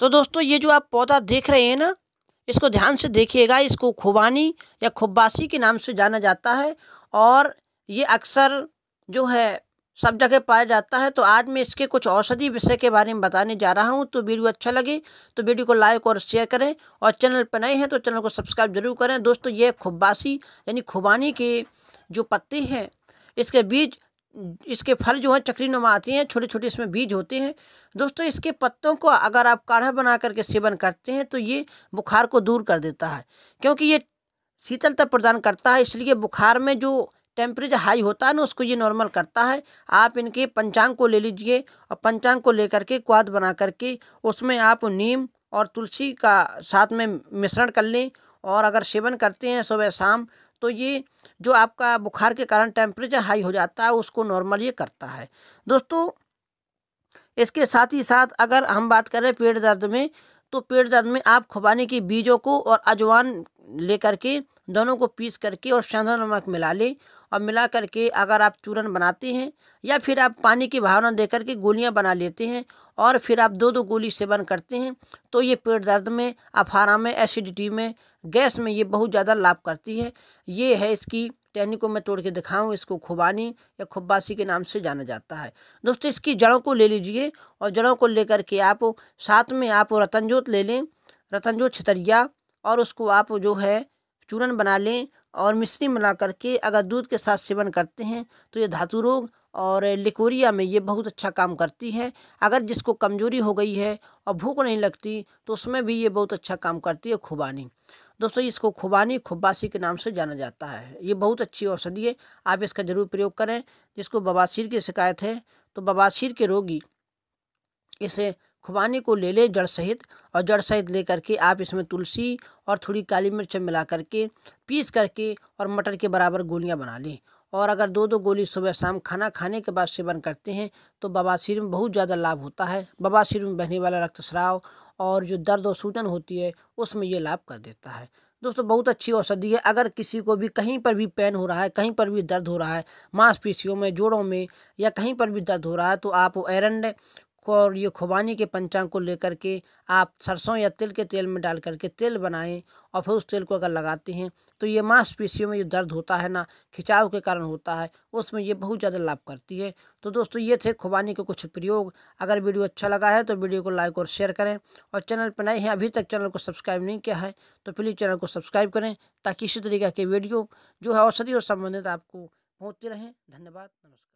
तो दोस्तों ये जो आप पौधा देख रहे हैं ना इसको ध्यान से देखिएगा इसको खुबानी या खुब्बासी के नाम से जाना जाता है और ये अक्सर जो है सब जगह पाया जाता है तो आज मैं इसके कुछ औषधि विषय के बारे में बताने जा रहा हूँ तो वीडियो अच्छा लगे तो वीडियो को लाइक और शेयर करें और चैनल पर नए हैं तो चैनल को सब्सक्राइब जरूर करें दोस्तों ये खुब्बासी यानी खुबानी के जो पत्ते हैं इसके बीज इसके फल जो है चक्री नुमा आते हैं छोटे छोटे इसमें बीज होते हैं दोस्तों इसके पत्तों को अगर आप काढ़ा बना करके सेवन करते हैं तो ये बुखार को दूर कर देता है क्योंकि ये शीतलता प्रदान करता है इसलिए बुखार में जो टेम्परेचर हाई होता है ना उसको ये नॉर्मल करता है आप इनके पंचांग को ले लीजिए और पंचांग को लेकर के क्वाद बना करके उसमें आप नीम और तुलसी का साथ में मिश्रण कर लें और अगर सेवन करते हैं सुबह शाम तो ये जो आपका बुखार के कारण टेम्परेचर हाई हो जाता है उसको नॉर्मल ये करता है दोस्तों इसके साथ ही साथ अगर हम बात करें पेट दर्द में तो पेट दर्द में आप खुबानी के बीजों को और अजवान ले करके दोनों को पीस करके और सेंधा नमक मिला लें और मिला करके अगर आप चूरन बनाते हैं या फिर आप पानी की भावना दे करके गोलियां बना लेते हैं और फिर आप दो दो गोली सेवन करते हैं तो ये पेट दर्द में अफारा में एसिडिटी में गैस में ये बहुत ज़्यादा लाभ करती है ये है इसकी टहनी को मैं तोड़ के दिखाऊँ इसको खुबानी या खुब्बासी के नाम से जाना जाता है दोस्तों इसकी जड़ों को ले लीजिए और जड़ों को लेकर के आप साथ में आप रतनजोत ले लें रतनजोत छतरिया और उसको आप जो है चूरन बना लें और मिश्री मिला करके अगर दूध के साथ सेवन करते हैं तो ये धातु रोग और लिकोरिया में ये बहुत अच्छा काम करती है अगर जिसको कमजोरी हो गई है और भूख नहीं लगती तो उसमें भी ये बहुत अच्छा काम करती है खुबानी दोस्तों इसको खुबानी खुब्बासी के नाम से जाना जाता है ये बहुत अच्छी औषधि है आप इसका ज़रूर प्रयोग करें जिसको बबासिर की शिकायत है तो बबासिर के रोगी इसे खुबानी को ले लें जड़ सहित और जड़ सहित ले करके आप इसमें तुलसी और थोड़ी काली मिर्च मिला करके पीस करके और मटर के बराबर गोलियां बना लें और अगर दो दो गोली सुबह शाम खाना खाने के बाद सेवन करते हैं तो बबाशीर में बहुत ज़्यादा लाभ होता है बवासीर में बहने वाला रक्तस्राव और जो दर्द और सूजन होती है उसमें ये लाभ कर देता है दोस्तों बहुत अच्छी औषधि है अगर किसी को भी कहीं पर भी पेन हो रहा है कहीं पर भी दर्द हो रहा है मांसपेशियों में जोड़ों में या कहीं पर भी दर्द हो रहा है तो आप एरंड को और ये खुबानी के पंचांग को लेकर के आप सरसों या तिल के तेल में डाल करके तेल बनाएं और फिर उस तेल को अगर लगाते हैं तो ये मांसपेशियों में जो दर्द होता है ना खिंचाव के कारण होता है उसमें ये बहुत ज़्यादा लाभ करती है तो दोस्तों ये थे खुबानी के कुछ प्रयोग अगर वीडियो अच्छा लगा है तो वीडियो को लाइक और शेयर करें और चैनल पर नए हैं अभी तक चैनल को सब्सक्राइब नहीं किया है तो प्लीज़ चैनल को सब्सक्राइब करें ताकि इसी तरीके के वीडियो जो है औषधि और संबंधित आपको पहुँचते रहें धन्यवाद नमस्कार